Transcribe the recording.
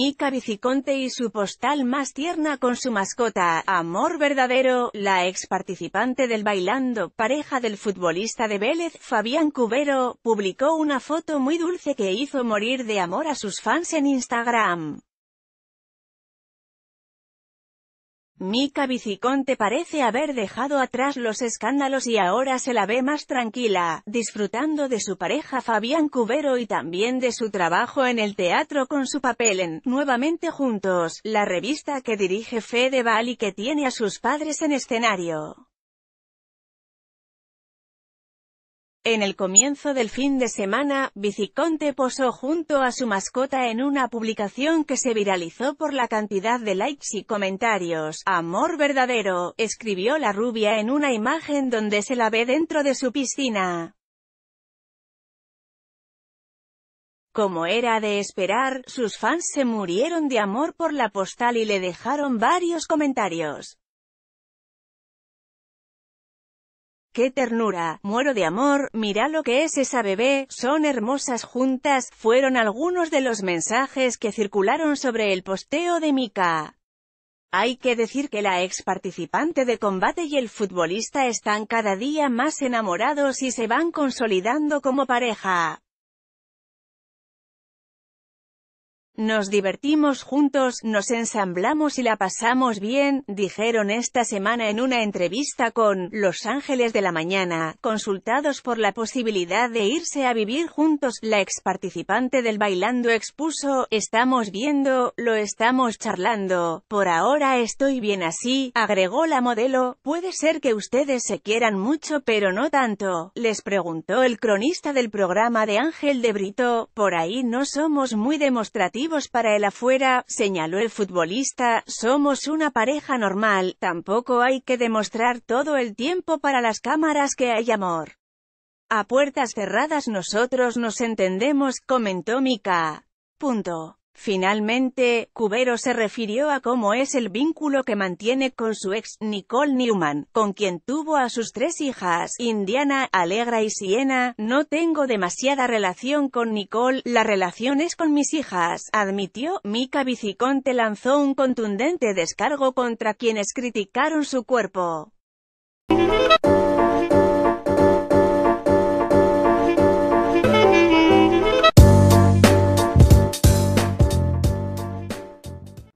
Mica Biciconte y su postal más tierna con su mascota, Amor Verdadero, la ex participante del Bailando, pareja del futbolista de Vélez, Fabián Cubero, publicó una foto muy dulce que hizo morir de amor a sus fans en Instagram. Mika Biciconte parece haber dejado atrás los escándalos y ahora se la ve más tranquila, disfrutando de su pareja Fabián Cubero y también de su trabajo en el teatro con su papel en Nuevamente Juntos, la revista que dirige Fede Val y que tiene a sus padres en escenario. En el comienzo del fin de semana, Viciconte posó junto a su mascota en una publicación que se viralizó por la cantidad de likes y comentarios. Amor verdadero, escribió la rubia en una imagen donde se la ve dentro de su piscina. Como era de esperar, sus fans se murieron de amor por la postal y le dejaron varios comentarios. ¡Qué ternura! Muero de amor, mira lo que es esa bebé, son hermosas juntas, fueron algunos de los mensajes que circularon sobre el posteo de Mika. Hay que decir que la ex participante de combate y el futbolista están cada día más enamorados y se van consolidando como pareja. Nos divertimos juntos, nos ensamblamos y la pasamos bien, dijeron esta semana en una entrevista con Los Ángeles de la Mañana, consultados por la posibilidad de irse a vivir juntos. La ex participante del Bailando expuso, estamos viendo, lo estamos charlando, por ahora estoy bien así, agregó la modelo, puede ser que ustedes se quieran mucho pero no tanto, les preguntó el cronista del programa de Ángel de Brito, por ahí no somos muy demostrativos para el afuera, señaló el futbolista, somos una pareja normal, tampoco hay que demostrar todo el tiempo para las cámaras que hay amor. A puertas cerradas nosotros nos entendemos, comentó Mika. Punto. Finalmente, Cubero se refirió a cómo es el vínculo que mantiene con su ex, Nicole Newman, con quien tuvo a sus tres hijas, Indiana, Alegra y Siena. No tengo demasiada relación con Nicole, la relación es con mis hijas, admitió. Mika Viciconte lanzó un contundente descargo contra quienes criticaron su cuerpo.